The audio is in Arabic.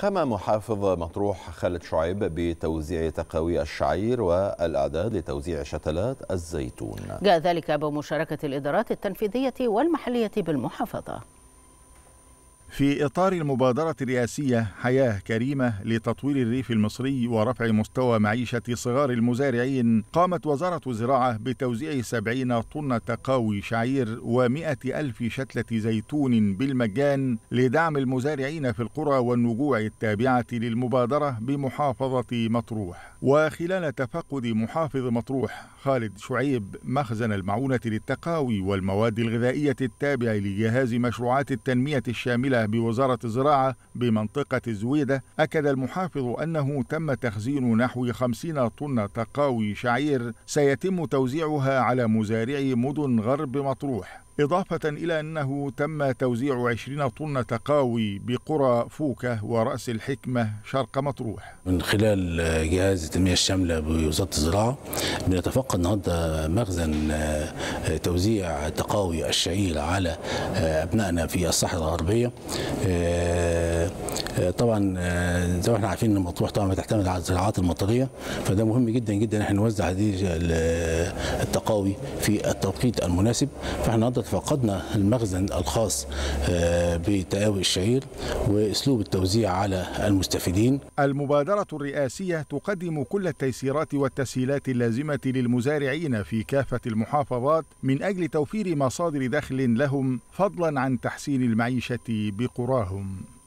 قام محافظ مطروح خالد شعيب بتوزيع تقاوي الشعير والأعداد لتوزيع شتلات الزيتون جاء ذلك بمشاركة الإدارات التنفيذية والمحلية بالمحافظة في إطار المبادرة الرئاسية حياة كريمة لتطوير الريف المصري ورفع مستوى معيشة صغار المزارعين قامت وزارة الزراعة بتوزيع 70 طن تقاوي شعير و100 ألف شتلة زيتون بالمجان لدعم المزارعين في القرى والنجوع التابعة للمبادرة بمحافظة مطروح وخلال تفقد محافظ مطروح خالد شعيب مخزن المعونة للتقاوي والمواد الغذائية التابعة لجهاز مشروعات التنمية الشاملة الأعلى بوزارة الزراعة بمنطقة زويدة أكد المحافظ أنه تم تخزين نحو 50 طن تقاوي شعير سيتم توزيعها على مزارعي مدن غرب مطروح إضافة إلى أنه تم توزيع 20 طن تقاوي بقرى فوكة ورأس الحكمة شرق مطروح من خلال جهاز التنمية الشاملة بوزارة الزراعة بنتفقد النهاردة مخزن آه، توزيع تقاوي الشعير على آه، أبنائنا في الصحراء الغربية آه، طبعا آه، زي ما احنا عارفين ان مطروح طبعا بتعتمد على الزراعات المطريه فده مهم جدا جدا احنا نوزع هذه آه، التقاوي في التوقيت المناسب فاحنا النهارده فقدنا المخزن الخاص آه، بتقاوي الشعير واسلوب التوزيع على المستفيدين. المبادره الرئاسيه تقدم كل التيسيرات والتسهيلات اللازمه للمزارعين في كافه المحافظات من اجل توفير مصادر دخل لهم فضلا عن تحسين المعيشه بقراهم.